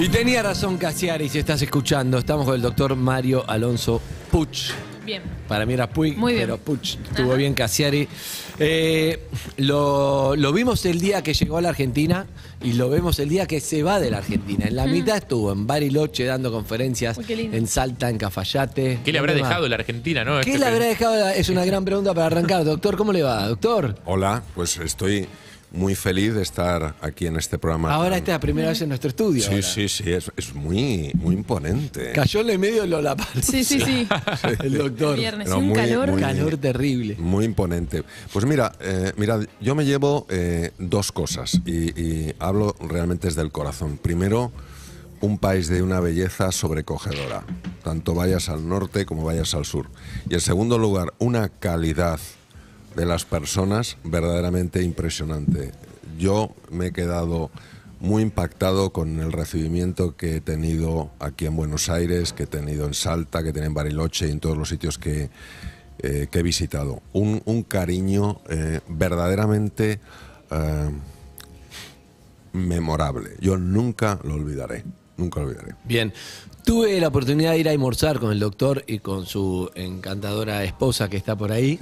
Y tenía razón Casiari, si estás escuchando. Estamos con el doctor Mario Alonso Puch. Bien. Para mí era Puig, Muy pero Puch, estuvo bien Casiari. Eh, lo, vimos el día que llegó a la Argentina y lo vemos el día que se va de la Argentina. En la mitad estuvo en Bariloche dando conferencias, en Salta, en Cafayate. ¿Qué le habrá dejado la Argentina, no? ¿Qué este le habrá dejado? Es una gran pregunta para arrancar. Doctor, ¿cómo le va, doctor? Hola, pues estoy muy feliz de estar aquí en este programa. Ahora esta es la primera vez en nuestro estudio. Sí, sí, sí, es, muy, muy imponente. Cayó en el medio de la Sí, sí, sí. el doctor. un calor. calor terrible. Muy imponente. Pues mira, eh, yo me llevo eh, dos cosas y, y hablo realmente desde el corazón. Primero, un país de una belleza sobrecogedora, tanto vayas al norte como vayas al sur. Y en segundo lugar, una calidad de las personas verdaderamente impresionante. Yo me he quedado muy impactado con el recibimiento que he tenido aquí en Buenos Aires, que he tenido en Salta, que he en Bariloche y en todos los sitios que, eh, he visitado. Un, cariño eh, verdaderamente eh, memorable. Yo nunca lo olvidaré nunca olvidaré. Bien, tuve la oportunidad de ir a almorzar con el doctor y con su encantadora esposa que está por ahí.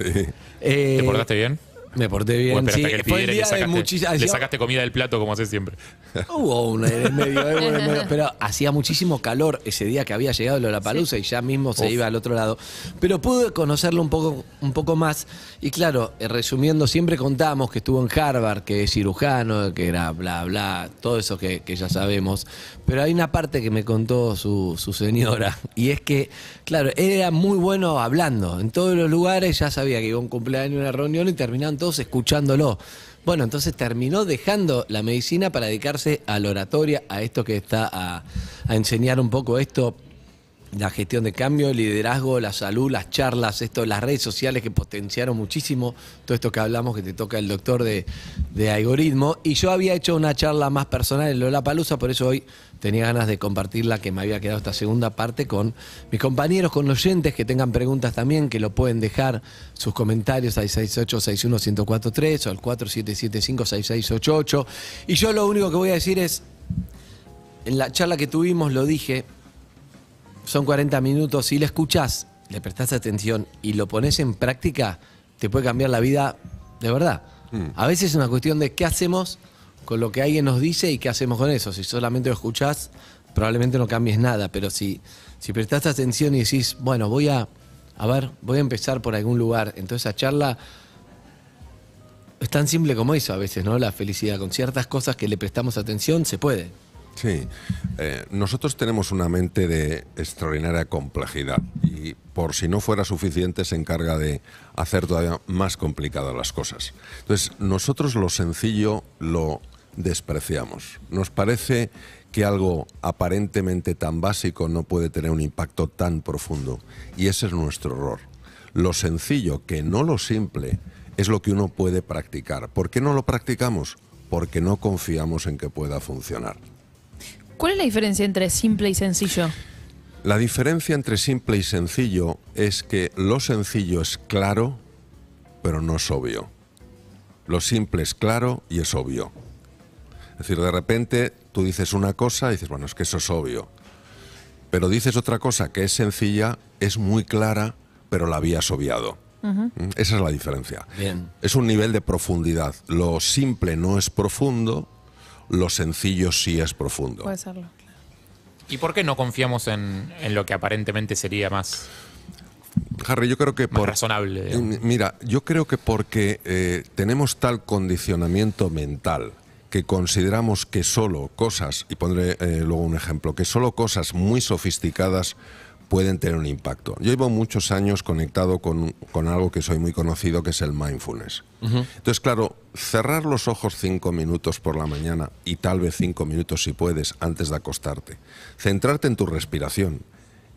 Eh, ¿Te portaste bien? Me porté bien. Le sacaste comida del plato como haces siempre. Hubo una en el medio, pero hacía muchísimo calor ese día que había llegado la palusa y ya mismo se iba al otro lado. Pero pude conocerlo un poco, un poco más. Y claro, eh, resumiendo, siempre contamos que estuvo en Harvard, que es cirujano, que era bla, bla, todo eso que ya sabemos. Pero hay una parte que me contó su, señora, y es que, claro, él era muy bueno hablando. En todos los lugares ya sabía que iba a un cumpleaños, una reunión, y terminaban todos escuchándolo. Bueno, entonces terminó dejando la medicina para dedicarse a la oratoria, a esto que está a, enseñar un poco esto la gestión de cambio, el liderazgo, la salud, las charlas, esto, las redes sociales que potenciaron muchísimo todo esto que hablamos que te toca el doctor de, algoritmo. Y yo había hecho una charla más personal en Lola Palusa, por eso hoy tenía ganas de compartir la que me había quedado esta segunda parte con mis compañeros, con los oyentes que tengan preguntas también, que lo pueden dejar sus comentarios al 668-61143 o al 4775-6688. Y yo lo único que voy a decir es, en la charla que tuvimos lo dije, son 40 minutos, si le escuchás, le prestás atención y lo pones en práctica, te puede cambiar la vida de verdad. Mm. A veces es una cuestión de qué hacemos con lo que alguien nos dice y qué hacemos con eso. Si solamente lo escuchás, probablemente no cambies nada, pero si, si prestás atención y decís, bueno, voy a, ver, voy a empezar por algún lugar, entonces esa charla es tan simple como eso a veces, ¿no? La felicidad, con ciertas cosas que le prestamos atención, se puede. Sí, eh, nosotros tenemos una mente de extraordinaria complejidad y por si no fuera suficiente se encarga de hacer todavía más complicadas las cosas. Entonces, nosotros lo sencillo lo despreciamos. Nos parece que algo aparentemente tan básico no puede tener un impacto tan profundo. Y ese es nuestro error. Lo sencillo, que no lo simple, es lo que uno puede practicar. ¿Por qué no lo practicamos? Porque no confiamos en que pueda funcionar. ¿Cuál es la diferencia entre simple y sencillo? La diferencia entre simple y sencillo es que lo sencillo es claro, pero no es obvio. Lo simple es claro y es obvio. Es decir, de repente tú dices una cosa y dices, bueno, es que eso es obvio. Pero dices otra cosa que es sencilla, es muy clara, pero la habías obviado. Mm, esa es la diferencia. Es un nivel de profundidad. Lo simple no es profundo, lo sencillo sí es profundo. Puede serlo. ¿Y por qué no confiamos en, lo que aparentemente sería más Harry, yo creo que por, razonable. Mira, yo creo que porque eh, tenemos tal condicionamiento mental que consideramos que solo cosas, y pondré eh, luego un ejemplo, que solo cosas muy sofisticadas pueden tener un impacto. Yo llevo muchos años conectado con, algo que soy muy conocido, que es el mindfulness. Entonces, claro, cerrar los ojos cinco minutos por la mañana y tal vez cinco minutos si puedes antes de acostarte, centrarte en tu respiración,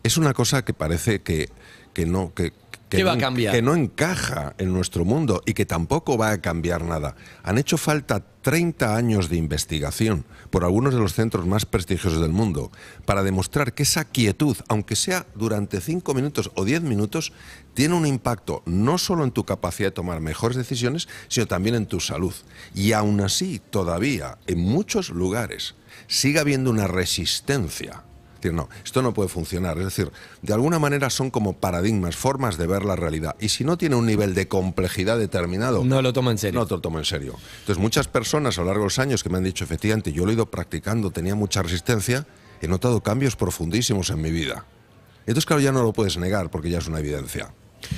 es una cosa que parece que, que no, que, que no, Que no encaja en nuestro mundo y que tampoco va a cambiar nada. Han hecho falta 30 años de investigación por algunos de los centros más prestigiosos del mundo para demostrar que esa quietud, aunque sea durante 5 minutos o 10 minutos, tiene un impacto no solo en tu capacidad de tomar mejores decisiones, sino también en tu salud. Y aún así, todavía, en muchos lugares, sigue habiendo una resistencia no, esto no puede funcionar. Es decir, de alguna manera son como paradigmas, formas de ver la realidad. Y si no tiene un nivel de complejidad determinado... No lo toma en serio. No te lo toma en serio. Entonces, muchas personas a lo largo de los años que me han dicho, efectivamente, yo lo he ido practicando, tenía mucha resistencia, he notado cambios profundísimos en mi vida. Entonces, claro, ya no lo puedes negar porque ya es una evidencia.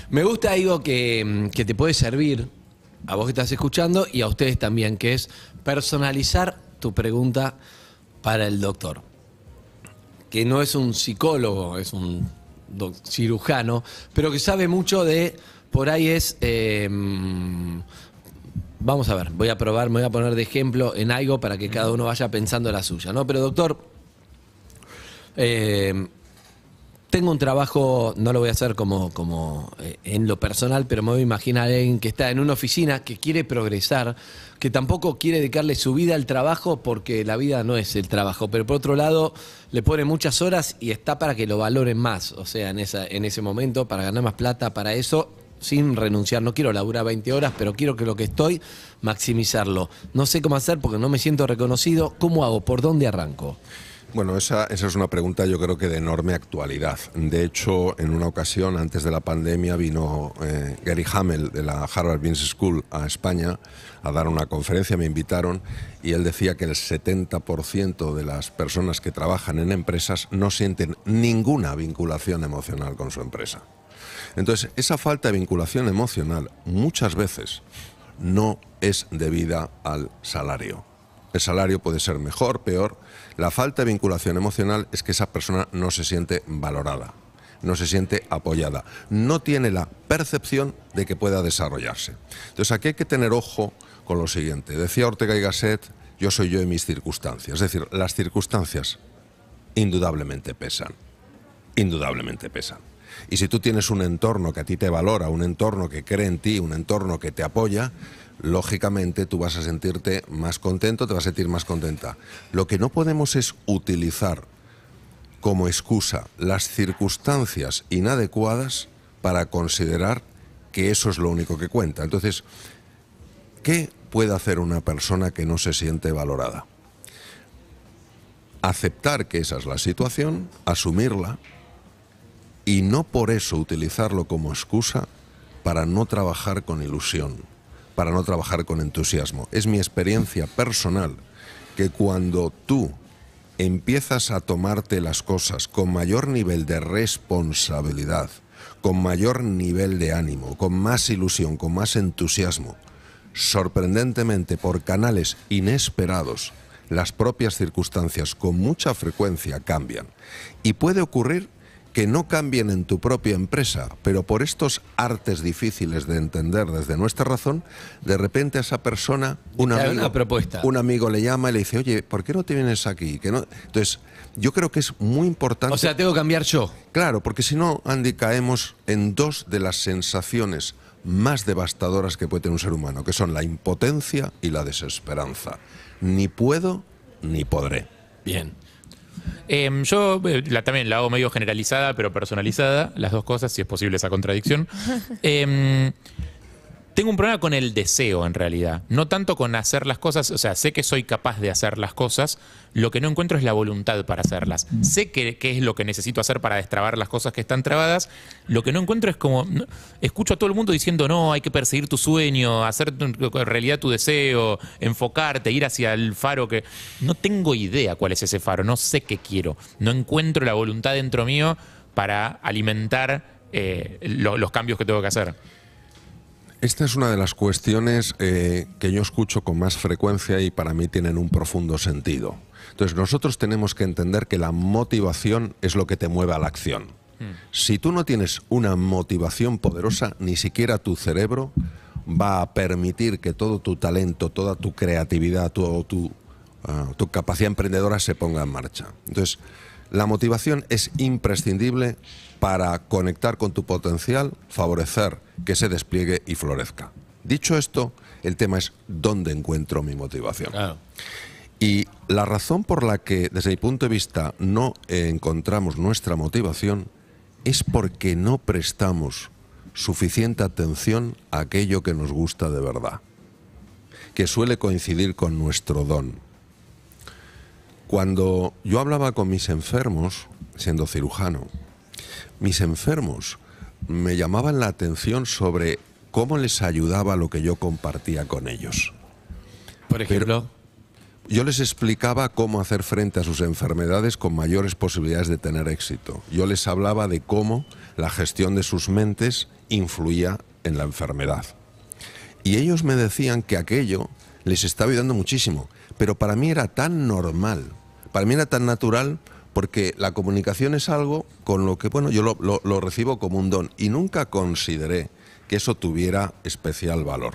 Me gusta algo que, mm, que te puede servir a vos que estás escuchando y a ustedes también, que es personalizar tu pregunta para el doctor que no es un psicólogo, es un cirujano, pero que sabe mucho de, por ahí es, em, vamos a ver, voy a probar, me voy a poner de ejemplo en algo para que cada uno vaya pensando la suya, ¿no? Pero doctor, em, tengo un trabajo, no lo voy a hacer como, como eh, en lo personal, pero me voy a imaginar a alguien que está en una oficina, que quiere progresar, que tampoco quiere dedicarle su vida al trabajo porque la vida no es el trabajo, pero por otro lado le pone muchas horas y está para que lo valoren más, o sea, en, esa, en ese momento, para ganar más plata, para eso, sin renunciar. No quiero laburar 20 horas, pero quiero que lo que estoy, maximizarlo. No sé cómo hacer porque no me siento reconocido. ¿Cómo hago? ¿Por dónde arranco? Bueno, esa, esa, es una pregunta yo creo que de enorme actualidad. De hecho, en una ocasión antes de la pandemia vino eh, Gary Hamel de la Harvard Business School a España a dar una conferencia, me invitaron y él decía que el 70% de las personas que trabajan en empresas no sienten ninguna vinculación emocional con su empresa. Entonces, esa falta de vinculación emocional muchas veces no es debida al salario el salario puede ser mejor, peor. La falta de vinculación emocional es que esa persona no se siente valorada, no se siente apoyada, no tiene la percepción de que pueda desarrollarse. Entonces aquí hay que tener ojo con lo siguiente. Decía Ortega y Gasset, yo soy yo en mis circunstancias. Es decir, las circunstancias indudablemente pesan, indudablemente pesan. Y si tú tienes un entorno que a ti te valora, un entorno que cree en ti, un entorno que te apoya, lógicamente tú vas a sentirte más contento, te vas a sentir más contenta. Lo que no podemos es utilizar como excusa las circunstancias inadecuadas para considerar que eso es lo único que cuenta. Entonces, ¿qué puede hacer una persona que no se siente valorada? Aceptar que esa es la situación, asumirla y no por eso utilizarlo como excusa para no trabajar con ilusión para no trabajar con entusiasmo. Es mi experiencia personal que cuando tú empiezas a tomarte las cosas con mayor nivel de responsabilidad, con mayor nivel de ánimo, con más ilusión, con más entusiasmo, sorprendentemente por canales inesperados, las propias circunstancias con mucha frecuencia cambian. Y puede ocurrir que no cambien en tu propia empresa, pero por estos artes difíciles de entender desde nuestra razón, de repente a esa persona un amigo, una propuesta. un amigo le llama y le dice, oye, ¿por qué no te vienes aquí? Que no... Entonces, yo creo que es muy importante... O sea, tengo que cambiar yo. Claro, porque si no, Andy, caemos en dos de las sensaciones más devastadoras que puede tener un ser humano, que son la impotencia y la desesperanza. Ni puedo ni podré. Bien. Em, yo eh, la, también la hago medio generalizada, pero personalizada, las dos cosas, si es posible esa contradicción. Em, tengo un problema con el deseo en realidad, no tanto con hacer las cosas, o sea, sé que soy capaz de hacer las cosas, lo que no encuentro es la voluntad para hacerlas. Mm. Sé qué es lo que necesito hacer para destrabar las cosas que están trabadas, lo que no encuentro es como, escucho a todo el mundo diciendo, no, hay que perseguir tu sueño, hacer en realidad tu deseo, enfocarte, ir hacia el faro que... No tengo idea cuál es ese faro, no sé qué quiero, no encuentro la voluntad dentro mío para alimentar eh, los cambios que tengo que hacer. Esta es una de las cuestiones eh, que yo escucho con más frecuencia y para mí tienen un profundo sentido. Entonces nosotros tenemos que entender que la motivación es lo que te mueve a la acción. Mm. Si tú no tienes una motivación poderosa, ni siquiera tu cerebro va a permitir que todo tu talento, toda tu creatividad, toda tu, ah, tu capacidad emprendedora se ponga en marcha. Entonces, la motivación es imprescindible para conectar con tu potencial, favorecer que se despliegue y florezca. Dicho esto, el tema es dónde encuentro mi motivación. Y la razón por la que, desde mi punto de vista, no encontramos nuestra motivación es porque no prestamos suficiente atención a aquello que nos gusta de verdad, que suele coincidir con nuestro don. Cuando yo hablaba con mis enfermos, siendo cirujano, mis enfermos me llamaban la atención sobre cómo les ayudaba lo que yo compartía con ellos. Por ejemplo. yo les explicaba cómo hacer frente a sus enfermedades con mayores posibilidades de tener éxito. Yo les hablaba de cómo la gestión de sus mentes influía en la enfermedad. Y ellos me decían que aquello les estaba ayudando muchísimo, pero para mí era tan normal para mí era tan natural porque la comunicación es algo con lo que, bueno, yo lo, recibo como un don y nunca consideré que eso tuviera especial valor.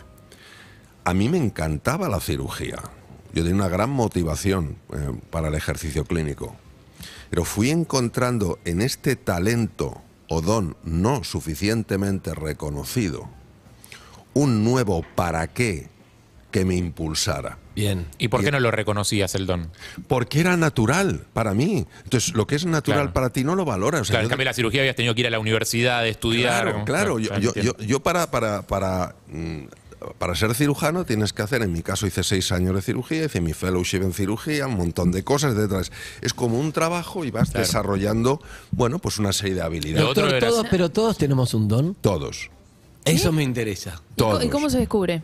A mí me encantaba la cirugía. Yo tenía una gran motivación eh, para el ejercicio clínico. Pero fui encontrando en este talento o don no suficientemente reconocido un nuevo para qué que me impulsara. Bien. ¿Y por qué no lo reconocías el don? Porque era natural para mí. Entonces, lo que es natural para ti no lo valoras. claro, en cambio, la cirugía habías tenido que ir a la universidad, estudiar. Claro, claro. yo, para, para, para mm, para ser cirujano tienes que hacer, en mi caso hice seis años de cirugía, hice mi fellowship en cirugía, un montón de cosas detrás. Es como un trabajo y vas desarrollando, bueno, pues una serie de habilidades. Pero, todos, pero todos tenemos un don. Todos. Eso me interesa. ¿Y cómo se descubre?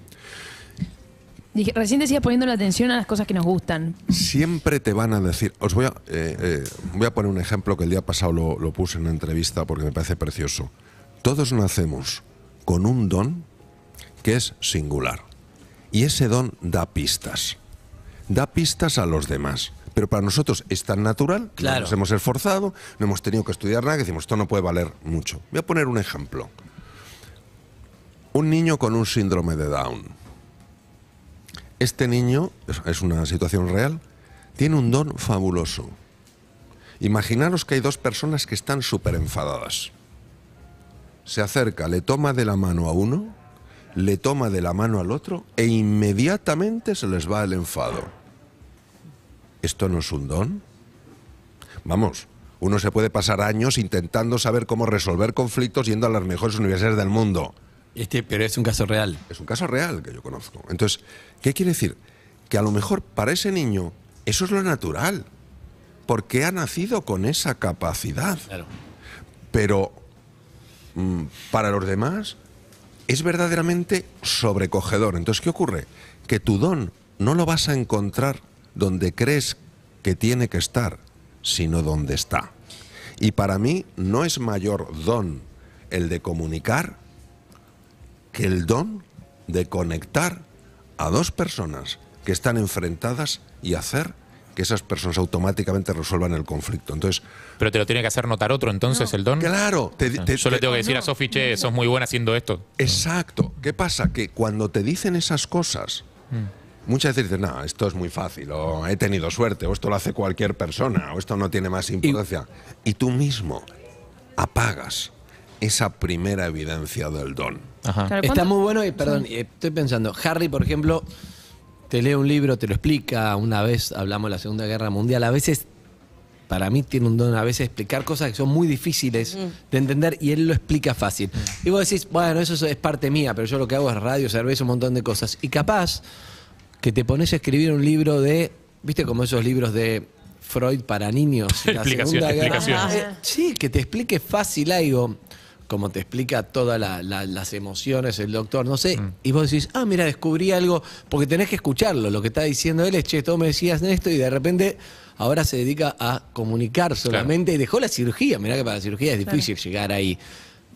recién decías poniendo la atención a las cosas que nos gustan. Siempre te van a decir, os voy a, eh, eh, voy a poner un ejemplo que el día pasado lo, puse en una entrevista porque me parece precioso. Todos nacemos con un don que es singular. Y ese don da pistas. Da pistas a los demás pero para nosotros es tan natural, que nos hemos esforzado, no hemos tenido que estudiar nada, que decimos, esto no puede valer mucho. Voy a poner un ejemplo. Un niño con un síndrome de Down este niño, es una situación real, tiene un don fabuloso. Imaginaros que hay dos personas que están súper enfadadas. Se acerca, le toma de la mano a uno, le toma de la mano al otro e inmediatamente se les va el enfado. ¿Esto no es un don? Vamos, uno se puede pasar años intentando saber cómo resolver conflictos yendo a las mejores universidades del mundo. Este, pero es un caso real. Es un caso real que yo conozco. Entonces, ¿qué quiere decir? Que a lo mejor para ese niño eso es lo natural, porque ha nacido con esa capacidad. Pero mm, para los demás es verdaderamente sobrecogedor. Entonces, ¿qué ocurre? Que tu don no lo vas a encontrar donde crees que tiene que estar, sino donde está. Y para mí no es mayor don el de comunicar que el don de conectar a dos personas que están enfrentadas y hacer que esas personas automáticamente resuelvan el conflicto. Entonces, pero te lo tiene que hacer notar otro entonces el don. Claro, te, le ah. tengo que decir a Sofi, sos muy buena haciendo esto. Exacto. ¿Qué pasa? Que cuando te dicen esas cosas, mm. muchas veces dicen, no, esto es muy fácil, o he tenido suerte, o esto lo hace cualquier persona, o esto no tiene más importancia. y tú mismo apagas esa primera evidencia del don Está muy bueno y, perdón, eh, estoy pensando, Harry, por ejemplo, te lee un libro, te lo explica, una vez hablamos de la Segunda Guerra Mundial, a veces, para mí tiene un don a veces explicar cosas que son muy difíciles de entender y él lo explica fácil. Y vos decís, bueno, eso es parte mía, pero yo lo que hago es radio, cerveza, un montón de cosas. Y capaz que te pones a escribir un libro de, viste como esos libros de Freud para niños. la eh, sí, que te explique fácil algo como te explica todas las emociones el doctor, no sé, mm. y vos decís, ah, mira, descubrí algo, porque tenés que escucharlo, lo que está diciendo él es, che, todo me decías esto y de repente ahora se dedica a comunicar solamente y dejó la cirugía, mirá que para la cirugía es difícil llegar ahí.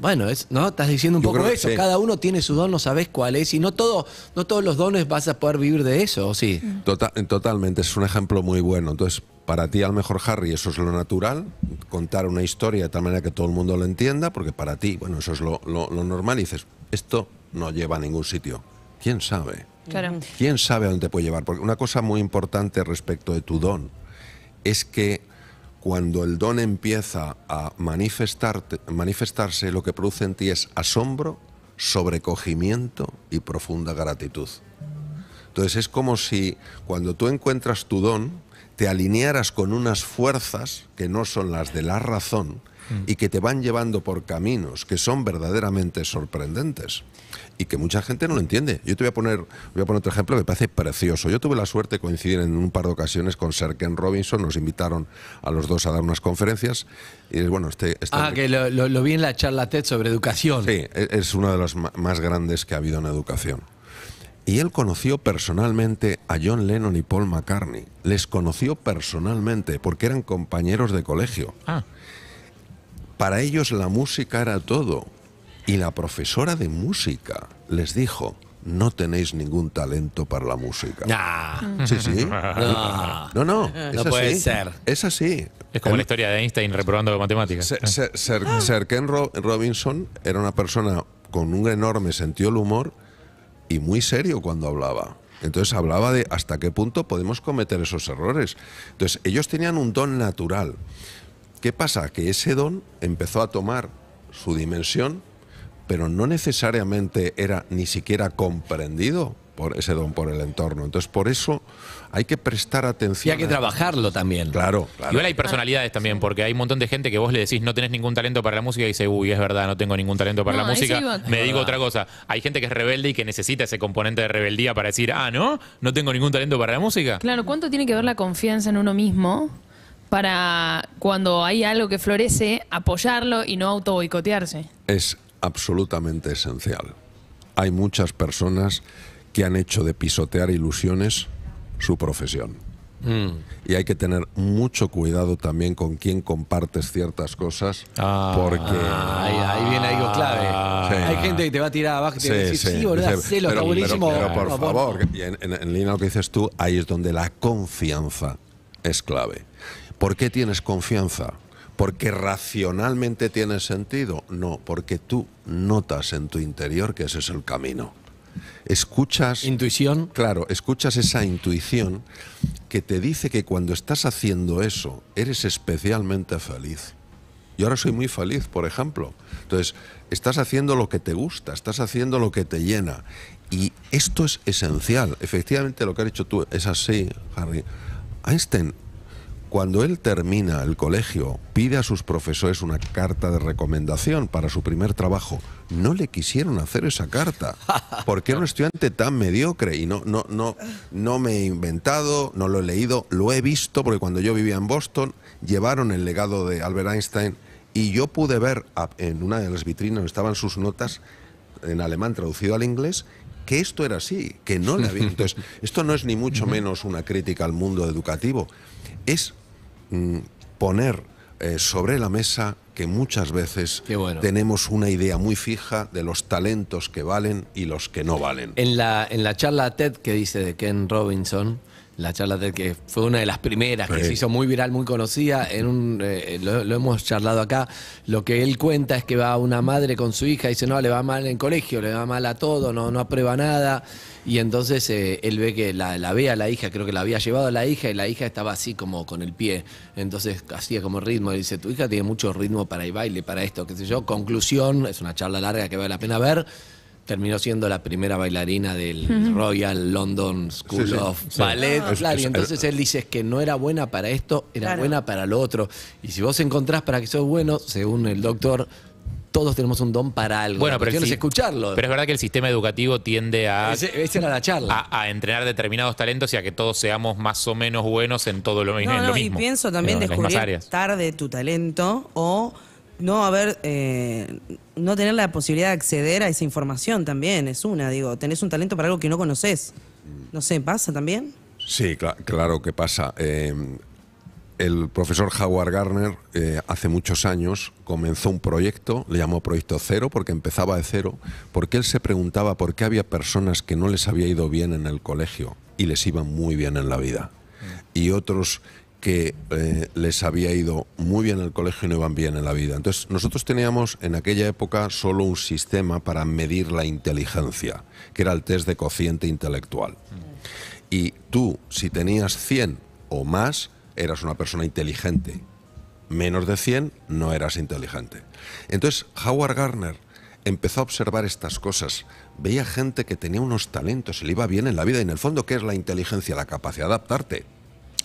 Bueno, ¿no? Estás diciendo un poco eso. Cada uno tiene su don, no sabes cuál es. Y no, todo, no todos los dones vas a poder vivir de eso, ¿o sí? Mm. Total, totalmente, es un ejemplo muy bueno. Entonces, para ti, al mejor, Harry, eso es lo natural, contar una historia de tal manera que todo el mundo lo entienda, porque para ti, bueno, eso es lo, normal. Y dices, esto no lleva a ningún sitio. ¿Quién sabe? ¿Quién sabe a dónde puede llevar? Porque una cosa muy importante respecto de tu don es que cuando el don empieza a manifestarse, lo que produce en ti es asombro, sobrecogimiento y profunda gratitud. Entonces es como si cuando tú encuentras tu don, te alinearas con unas fuerzas que no son las de la razón mm. y que te van llevando por caminos que son verdaderamente sorprendentes y que mucha gente no lo entiende. Yo te voy a poner, voy a poner otro ejemplo que me parece precioso. Yo tuve la suerte de coincidir en un par de ocasiones con Sir Ken Robinson, nos invitaron a los dos a dar unas conferencias y bueno, este, este... ah, que lo, vi en la charla TED sobre educación. Sí, e, es, uno de los más grandes que ha habido en educación. Y él conoció personalmente a John Lennon y Paul McCartney. Les conoció personalmente porque eran compañeros de colegio. Ah. Para ellos la música era todo. Y la profesora de música les dijo, no tenéis ningún talento para la música. Sí, sí. No, no, no, puede ser. Es así. Es como la historia de Einstein reprobando matemáticas. Ser ser Ken Robinson era una persona con un enorme sentido del humor y muy serio cuando hablaba. Entonces hablaba de hasta qué punto podemos cometer esos errores. Entonces ellos tenían un don natural. ¿Qué pasa? Que ese don empezó a tomar su dimensión, pero no necesariamente era ni siquiera comprendido por ese don por el entorno. Entonces, por eso hay que prestar atención. Y hay que trabajarlo también. Claro, claro. Igual hay personalidades también, porque hay un montón de gente que vos le decís no tenés ningún talento para la música y dice, uy, es verdad, no tengo ningún talento para la música. Me digo otra cosa. Hay gente que es rebelde y que necesita ese componente de rebeldía para decir, ah, no, no tengo ningún talento para la música. Claro, ¿cuánto tiene que ver la confianza en uno mismo? para cuando hay algo que florece, apoyarlo y no auto boicotearse. Es absolutamente esencial. Hay muchas personas que han hecho de pisotear ilusiones su profesión. Mm. Y hay que tener mucho cuidado también con quién compartes ciertas cosas, ah, porque... Ahí, viene algo clave. Hay gente que te va a tirar abajo y te va a decir, sí, pero, por favor, en, en línea lo que dices tú, ahí es donde la confianza es clave. ¿Por qué tienes confianza? ¿Porque racionalmente tienes sentido? No, porque tú notas en tu interior que ese es el camino escuchas... Intuición. Claro, escuchas esa intuición que te dice que cuando estás haciendo eso eres especialmente feliz. Yo ahora soy muy feliz, por ejemplo. Entonces, estás haciendo lo que te gusta, estás haciendo lo que te llena. Y esto es esencial. Efectivamente, lo que has dicho tú es así, Harry. Einstein cuando él termina el colegio, pide a sus profesores una carta de recomendación para su primer trabajo. No le quisieron hacer esa carta, porque era un estudiante tan mediocre y no, no, no, no me he inventado, no lo he leído, lo he visto, porque cuando yo vivía en Boston llevaron el legado de Albert Einstein y yo pude ver en una de las vitrinas estaban sus notas en alemán traducido al inglés que esto era así, que no le había. Entonces, esto no es ni mucho menos una crítica al mundo educativo, es mm, poner eh, sobre la mesa que muchas veces tenemos una idea muy fija de los talentos que valen y los que no valen. En la, en la charla TED que dice de Ken Robinson, la charla de que fue una de las primeras, que se hizo muy viral, muy conocida, en un, eh, lo, hemos charlado acá, lo que él cuenta es que va una madre con su hija y dice, no, le va mal en colegio, le va mal a todo, no, no aprueba nada, y entonces eh, él ve que la, la, ve a la hija, creo que la había llevado a la hija, y la hija estaba así como con el pie, entonces hacía como ritmo, y dice, tu hija tiene mucho ritmo para el baile, para esto, qué sé yo, conclusión, es una charla larga que vale la pena ver, terminó siendo la primera bailarina del Royal London School of Ballet. Claro, y entonces él dice que no era buena para esto, era buena para lo otro. Y si vos encontrás para que sos bueno, según el doctor, todos tenemos un don para algo. Bueno, pero es escucharlo. Pero es verdad que el sistema educativo tiende a. esa era la charla. A, entrenar determinados talentos y a que todos seamos más o menos buenos en todo lo, no, no, mismo. Y pienso también descubrir tarde tu talento o no eh, no tener la posibilidad de acceder a esa información también es una, digo, tenés un talento para algo que no conoces. No sé, ¿pasa también? Sí, claro que pasa. Eh, el profesor Howard Garner eh, hace muchos años comenzó un proyecto, le llamó Proyecto Cero porque empezaba de cero, porque él se preguntaba por qué había personas que no les había ido bien en el colegio y les iban muy bien en la vida. Mm. Y otros que eh, les había ido muy bien en el colegio y no iban bien en la vida. Entonces, nosotros teníamos en aquella época solo un sistema para medir la inteligencia, que era el test de cociente intelectual. Y tú, si tenías 100 o más, eras una persona inteligente. Menos de 100, no eras inteligente. Entonces, Howard Gardner empezó a observar estas cosas. Veía gente que tenía unos talentos, se le iba bien en la vida y en el fondo, ¿qué es la inteligencia? La capacidad de adaptarte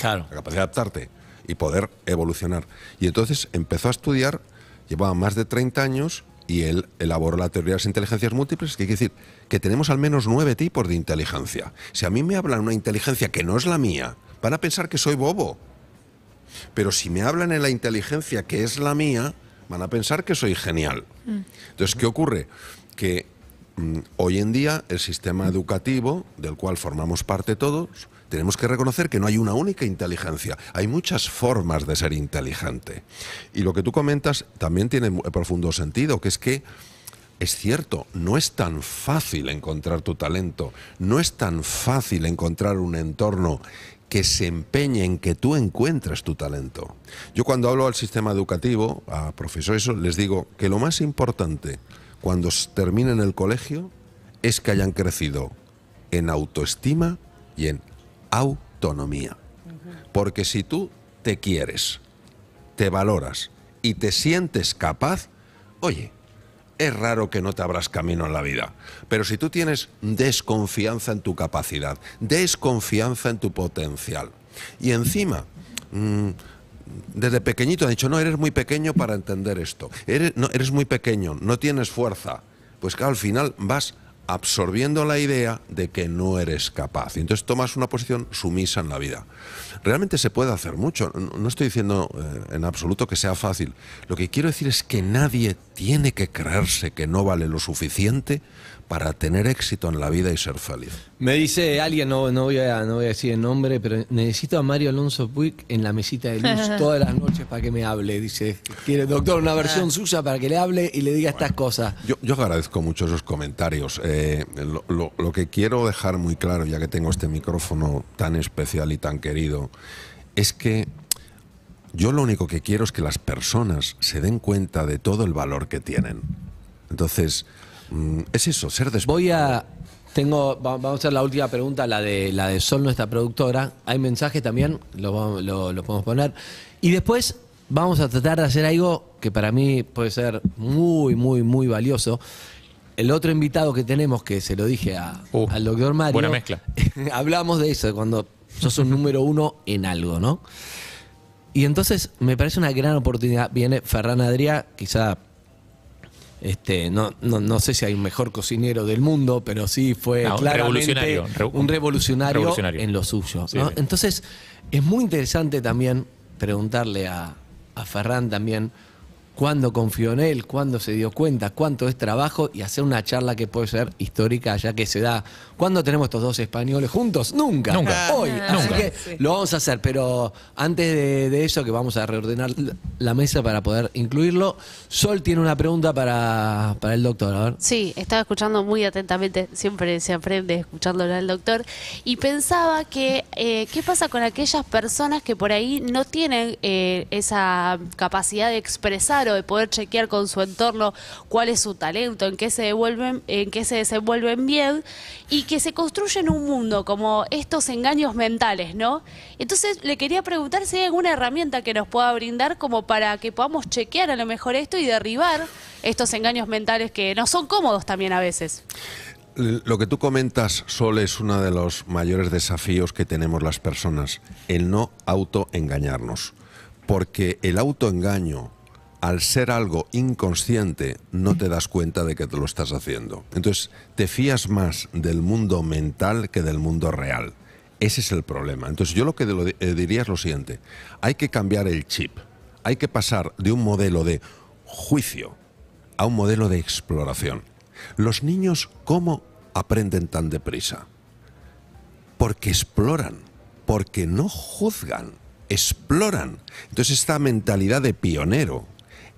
la capacidad de adaptarte y poder evolucionar. Y entonces empezó a estudiar, llevaba más de 30 años y él elaboró la teoría de las inteligencias múltiples, que quiere decir que tenemos al menos nueve tipos de inteligencia. Si a mí me hablan una inteligencia que no es la mía, van a pensar que soy bobo. Pero si me hablan en la inteligencia que es la mía, van a pensar que soy genial. Mm. Entonces, ¿qué ocurre? Que mm, hoy en día el sistema educativo, del cual formamos parte todos, tenemos que reconocer que no hay una única inteligencia, hay muchas formas de ser inteligente. Y lo que tú comentas también tiene profundo sentido, que es que es cierto, no es tan fácil encontrar tu talento, no es tan fácil encontrar un entorno que se empeñe en que tú encuentres tu talento. Yo cuando hablo al sistema educativo, a profesores, les digo que lo más importante cuando terminen el colegio es que hayan crecido en autoestima y en autonomía. Porque si tú te quieres, te valoras y te sientes capaz, oye, es raro que no te abras camino en la vida. Pero si tú tienes desconfianza en tu capacidad, desconfianza en tu potencial, y encima, mm, desde pequeñito han dicho, no, eres muy pequeño para entender esto, eres, no, eres muy pequeño, no tienes fuerza, pues que al final vas absorbiendo la idea de que no eres capaz. Y entonces tomas una posición sumisa en la vida. Realmente se puede hacer mucho. No estoy diciendo eh, en absoluto que sea fácil. Lo que quiero decir es que nadie tiene que creerse que no vale lo suficiente para tener éxito en la vida y ser feliz? Me dice alguien, no, no, voy, a, no voy a decir el nombre, pero necesito a Mario Alonso Puig en la mesita de luz todas las noches para que me hable. Dice, quiere, doctor, una versión ah. suya para que le hable y le diga estas cosas. Yo, yo, agradezco mucho esos comentarios. Eh, lo, lo, lo que quiero dejar muy claro, ya que tengo este micrófono tan especial y tan querido, es que yo lo único que quiero es que las personas se den cuenta de todo el valor que tienen. Entonces, Mm, es eso, ser Voy a. Tengo, vamos a hacer la última pregunta, la de la de Sol, nuestra productora. Hay mensajes también, lo, podemos poner. Y después vamos a tratar de hacer algo que para mí puede ser muy, muy, muy valioso. El otro invitado que tenemos, que se lo dije uh, al doctor Mario. buena mezcla. hablamos de eso, de cuando sos un número uno en algo, ¿no? Y entonces me parece una gran oportunidad. Viene Ferran Adrià, quizá este, no, no, no, sé si hay un mejor cocinero del mundo, pero sí fue un revolucionario, en lo suyo. Entonces, es muy interesante también preguntarle a, a Ferran también cuándo confió en él, cuándo se dio cuenta, cuánto es trabajo y hacer una charla que puede ser histórica ya que se da. ¿Cuándo tenemos estos dos españoles juntos? Nunca. Nunca. Ah, hoy. Así que lo vamos a hacer, pero antes de, eso que vamos a reordenar la mesa para poder incluirlo, Sol tiene una pregunta para, el doctor. A Sí, estaba escuchando muy atentamente, siempre se aprende escuchándolo al doctor, y pensaba que eh, qué pasa con aquellas personas que por ahí no tienen eh, esa capacidad de expresar o de poder chequear con su entorno cuál es su talento, en qué se devuelven, en qué se desenvuelven bien y que se construyen un mundo como estos engaños mentales, ¿no? Entonces le quería preguntar si hay alguna herramienta que nos pueda brindar como para que podamos chequear a lo mejor esto y derribar estos engaños mentales que no son cómodos también a veces. Lo que tú comentas, Sol, es uno de los mayores desafíos que tenemos las personas, el no autoengañarnos. Porque el autoengaño al ser algo inconsciente, no te das cuenta de que te lo estás haciendo. Entonces, te fías más del mundo mental que del mundo real. Ese es el problema. Entonces, yo lo que eh, diría es lo siguiente. Hay que cambiar el chip. Hay que pasar de un modelo de juicio a un modelo de exploración. Los niños, ¿cómo aprenden tan deprisa? Porque exploran, porque no juzgan, exploran. Entonces, esta mentalidad de pionero,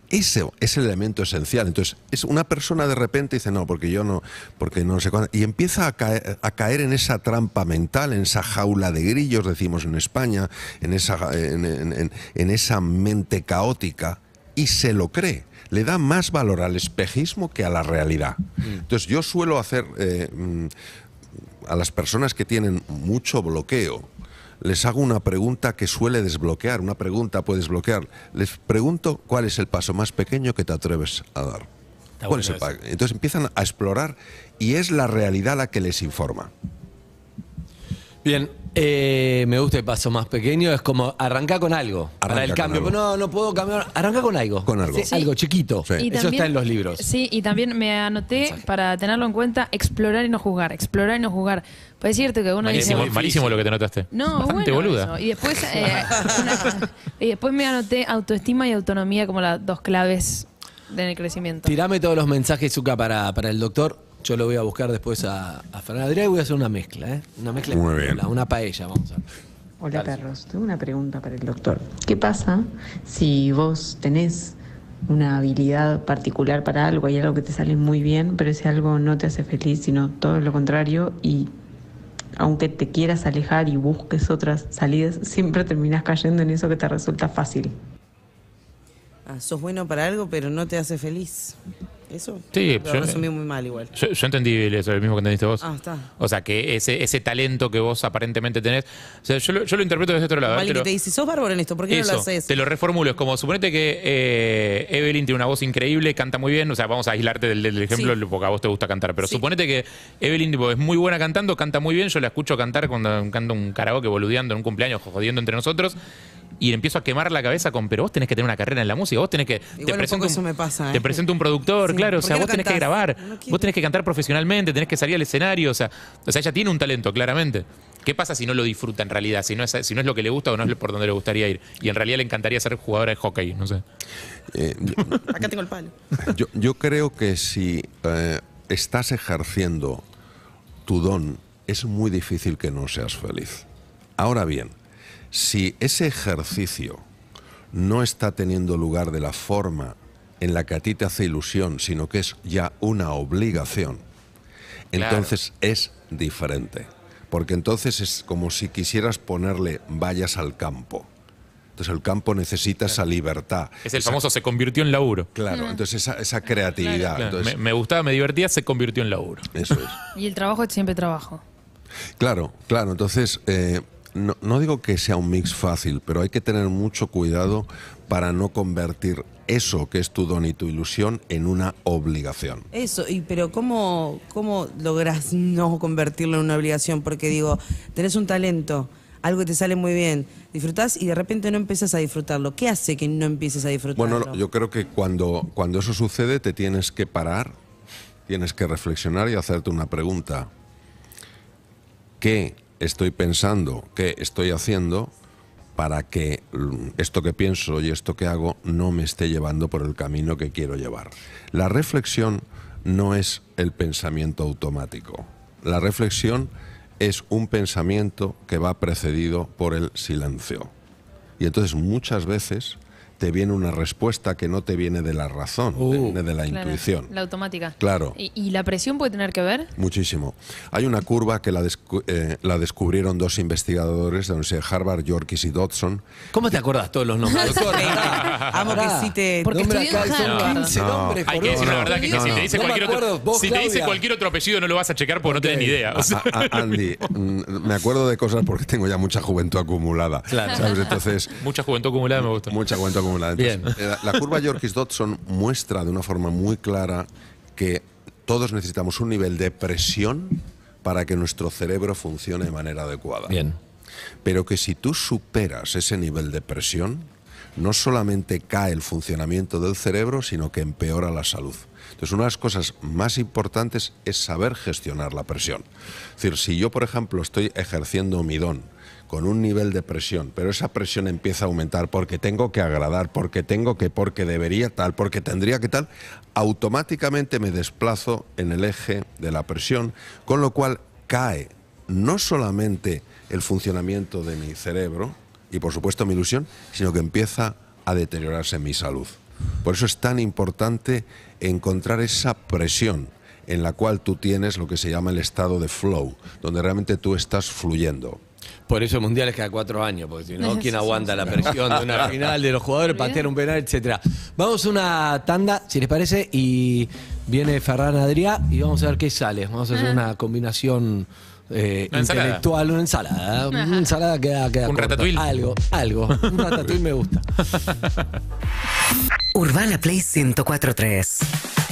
ese es el elemento esencial. Entonces, es una persona de repente dice, no, porque yo no, porque no sé cuándo. Y empieza a caer, en esa trampa mental, en esa jaula de grillos, decimos en España, en esa, en, esa mente caótica, y se lo cree. Le da más valor al espejismo que a la realidad. Mm. Entonces, yo suelo hacer eh, mm, a las personas que tienen mucho bloqueo, les hago una pregunta que suele desbloquear, una pregunta puede desbloquear. Les pregunto cuál es el paso más pequeño que te atreves a dar. ¿Cuál es el Entonces empiezan a explorar y es la realidad la que les informa. Bien, eh, me gusta el paso más pequeño, es como arrancar con algo. arrancar el cambio. no, no puedo cambiar. Arranca con algo. Con algo. Algo chiquito. Eso está en los libros. Sí, y también me anoté para tenerlo en cuenta, explorar y no juzgar. Explorar y no jugar Es decirte que uno dice, Malísimo lo que te notaste. No, Bastante boluda. Y después, eh, después me anoté autoestima y autonomía como las dos claves del el crecimiento. Tirame todos los mensajes, Zuka, para, para el doctor. Yo lo voy a buscar después a, a y voy a hacer una mezcla, ¿eh? Una mezcla. Muy Una paella, vamos a ver. Hola perros, tengo una pregunta para el doctor. ¿Qué pasa si vos tenés una habilidad particular para algo, hay algo que te sale muy bien, pero ese algo no te hace feliz, sino todo lo contrario y aunque te quieras alejar y busques otras salidas, siempre terminas cayendo en eso que te resulta fácil? Ah, sos bueno para algo, pero no te hace feliz. Eso sí, lo yo, muy mal igual. Yo, entendí eso, el mismo que entendiste vos. Ah, está. O sea, que ese, ese talento que vos aparentemente tenés. O sea, yo, lo, yo lo interpreto desde otro lado. ¿eh? Alguien te, lo, te sos bárbaro en esto, ¿por qué no lo haces? Te lo reformulo. Es como, suponete que eh, Evelyn tiene una voz increíble, canta muy bien. O sea, vamos a aislarte del, del ejemplo porque a vos te gusta cantar. Pero suponete que Evelyn es muy buena cantando, canta muy bien. Yo la escucho cantar cuando canta un karaoke boludeando en un cumpleaños, jodiendo entre nosotros y empiezo a quemar la cabeza con, pero vos tenés que tener una carrera en la música, vos tenés que... te presento, eso me pasa, ¿eh? te presento un productor, claro, o sea, vos tenés que grabar, vos tenés que cantar profesionalmente, tenés que salir al escenario, o sea, o sea, ella tiene un talento, claramente. ¿Qué pasa si no lo disfruta en realidad? Si no es, si no es lo que le gusta o no es por donde le gustaría ir. Y en realidad le encantaría ser jugadora de hockey, no sé. Eh, Acá tengo el palo. Yo, creo que si eh, estás ejerciendo tu don, es muy difícil que no seas feliz. Ahora bien, si ese ejercicio no está teniendo lugar de la forma en la que a ti te hace ilusión, sino que es ya una obligación, entonces es diferente. Porque entonces es como si quisieras ponerle vallas al campo. Entonces el campo necesita esa libertad. Es el famoso se convirtió en laburo. Claro, entonces esa, creatividad. me, gustaba, me divertía, se convirtió en laburo. Eso es. y el trabajo es siempre trabajo. Claro, claro. Entonces, eh, no, digo que sea un mix fácil, pero hay que tener mucho cuidado para no convertir eso que es tu don y tu ilusión en una obligación. Eso, pero ¿cómo, cómo logras no convertirlo en una obligación? Porque digo, tenés un talento, algo que te sale muy bien, disfrutás y de repente no empiezas a disfrutarlo. ¿Qué hace que no empieces a disfrutarlo? Bueno, yo creo que cuando, cuando eso sucede te tienes que parar, tienes que reflexionar y hacerte una pregunta. ¿Qué estoy pensando, qué estoy haciendo para que mm, esto que pienso y esto que hago no me esté llevando por el camino que quiero llevar. La reflexión no es el pensamiento automático. La reflexión es un pensamiento que va precedido por el silencio. Y entonces muchas veces te viene una respuesta que no te viene de la razón, te uh. viene de la intuición. La automática. Claro. ¿Y, la presión puede tener que ver? Muchísimo. Hay una curva que eh, la, descubrieron dos investigadores de la Universidad de Harvard, Yorkis y Dodson. ¿Cómo te acuerdas todos los nombres? Porque 15 nombres. Hay que decir la verdad que, si te dice, cualquier, otro, apellido no lo vas a checar porque no tenés ni idea. Andy, mm, me acuerdo de cosas porque tengo ya mucha juventud acumulada. Entonces, mucha juventud acumulada me gusta. Mucha juventud acumulada la Bien. Eh, curva Yorkis-Dodson muestra de una forma muy clara que todos necesitamos un nivel de presión para que nuestro cerebro funcione de manera adecuada. Bien. Pero que si tú superas ese nivel de presión, no solamente cae el funcionamiento del cerebro, sino que empeora la salud. Entonces, una de las cosas más importantes es saber gestionar la presión. Es decir, si yo, por ejemplo, estoy ejerciendo mi don, con un nivel de presión, pero esa presión empieza a aumentar porque tengo que agradar, porque tengo que, porque debería tal, porque tendría que tal, automáticamente me desplazo en el eje de la presión, con lo cual cae no solamente el funcionamiento de mi cerebro y por supuesto mi ilusión, sino que empieza a deteriorarse mi salud. Por eso es tan importante encontrar esa presión en la cual tú tienes lo que se llama el estado de flow, donde realmente tú estás fluyendo. Por eso el mundial es cada cuatro años, porque si no, ¿quién aguanta la presión de una final de los jugadores, patear un penal, etcétera? Vamos a una tanda, si les parece, y viene Ferran Adrià y vamos a ver qué sale. Vamos a hacer ah. una combinación eh, intelectual, una ensalada. Una ensalada queda, queda Un Algo, algo. Un ratatouille me gusta. Urbana Play 1043.